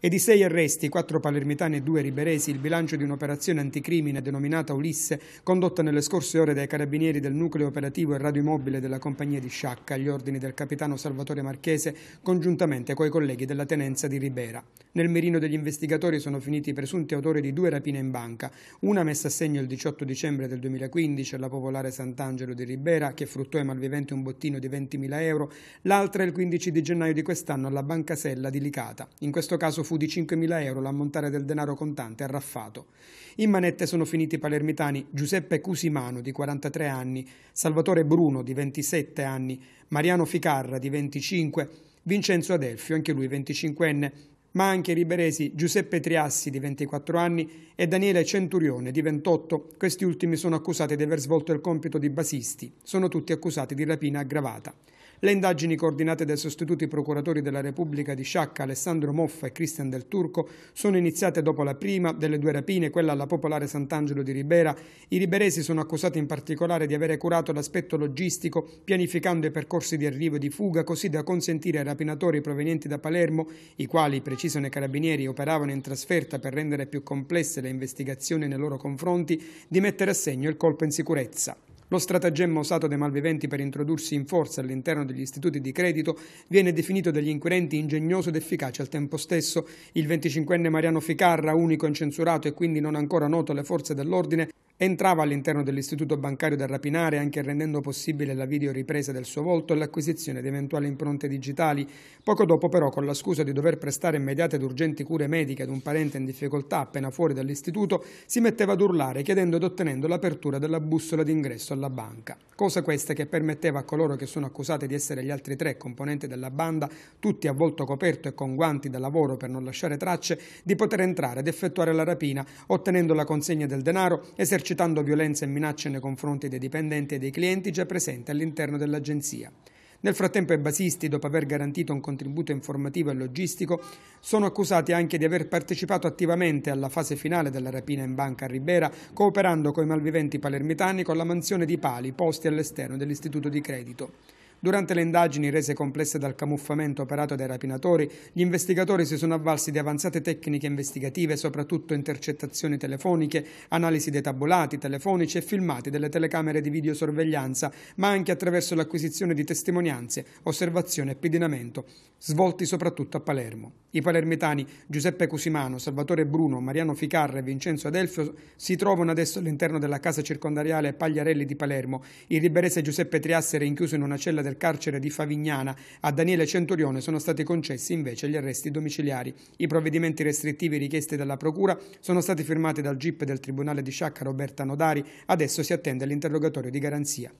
e di sei arresti, quattro palermitani e due riberesi, il bilancio di un'operazione anticrimine denominata Ulisse, condotta nelle scorse ore dai carabinieri del nucleo operativo e radioimmobile della compagnia di Sciacca, agli ordini del capitano Salvatore Marchese, congiuntamente coi colleghi della tenenza di Ribera. Nel mirino degli investigatori sono finiti i presunti autori di due rapine in banca, una messa a segno il 18 dicembre del 2015 alla popolare Sant'Angelo di Ribera, che fruttò ai malviventi un bottino di 20.000 euro, l'altra il 15 di gennaio di quest'anno alla Banca Sella di Licata. In questo caso fu di 5.000 euro l'ammontare del denaro contante arraffato. In manette sono finiti i palermitani Giuseppe Cusimano di 43 anni, Salvatore Bruno di 27 anni, Mariano Ficarra di 25, Vincenzo Adelfio, anche lui 25enne, ma anche i liberesi Giuseppe Triassi di 24 anni e Daniele Centurione di 28. Questi ultimi sono accusati di aver svolto il compito di basisti. Sono tutti accusati di rapina aggravata. Le indagini coordinate dai sostituti procuratori della Repubblica di Sciacca, Alessandro Moffa e Cristian Del Turco, sono iniziate dopo la prima delle due rapine, quella alla Popolare Sant'Angelo di Ribera. I riberesi sono accusati in particolare di avere curato l'aspetto logistico, pianificando i percorsi di arrivo e di fuga, così da consentire ai rapinatori provenienti da Palermo, i quali, precisano i carabinieri, operavano in trasferta per rendere più complesse le investigazioni nei loro confronti, di mettere a segno il colpo in sicurezza. Lo stratagemma usato dai malviventi per introdursi in forza all'interno degli istituti di credito viene definito dagli inquirenti ingegnoso ed efficace al tempo stesso. Il 25enne Mariano Ficarra, unico incensurato e quindi non ancora noto alle forze dell'ordine, Entrava all'interno dell'istituto bancario da rapinare, anche rendendo possibile la videoripresa del suo volto e l'acquisizione di eventuali impronte digitali. Poco dopo, però, con la scusa di dover prestare immediate ed urgenti cure mediche ad un parente in difficoltà appena fuori dall'istituto, si metteva ad urlare chiedendo ed ottenendo l'apertura della bussola d'ingresso alla banca. Cosa questa che permetteva a coloro che sono accusati di essere gli altri tre componenti della banda, tutti a volto coperto e con guanti da lavoro per non lasciare tracce, di poter entrare ed effettuare la rapina, ottenendo la consegna del denaro, esercitando esercitando violenza e minacce nei confronti dei dipendenti e dei clienti già presenti all'interno dell'agenzia. Nel frattempo i basisti, dopo aver garantito un contributo informativo e logistico, sono accusati anche di aver partecipato attivamente alla fase finale della rapina in banca a Ribera, cooperando con i malviventi palermitani con la mansione di pali posti all'esterno dell'istituto di credito. Durante le indagini rese complesse dal camuffamento operato dai rapinatori, gli investigatori si sono avvalsi di avanzate tecniche investigative, soprattutto intercettazioni telefoniche, analisi dei tabulati telefonici e filmati delle telecamere di videosorveglianza, ma anche attraverso l'acquisizione di testimonianze, osservazione e pedinamento, svolti soprattutto a Palermo. I palermitani Giuseppe Cusimano, Salvatore Bruno, Mariano Ficarra e Vincenzo Adelfio si trovano adesso all'interno della casa circondariale Pagliarelli di Palermo. Il riberese Giuseppe Triassi è rinchiuso in una cella del carcere di Favignana a Daniele Centurione sono stati concessi invece gli arresti domiciliari. I provvedimenti restrittivi richiesti dalla Procura sono stati firmati dal GIP del Tribunale di Sciacca Roberta Nodari, adesso si attende l'interrogatorio di garanzia.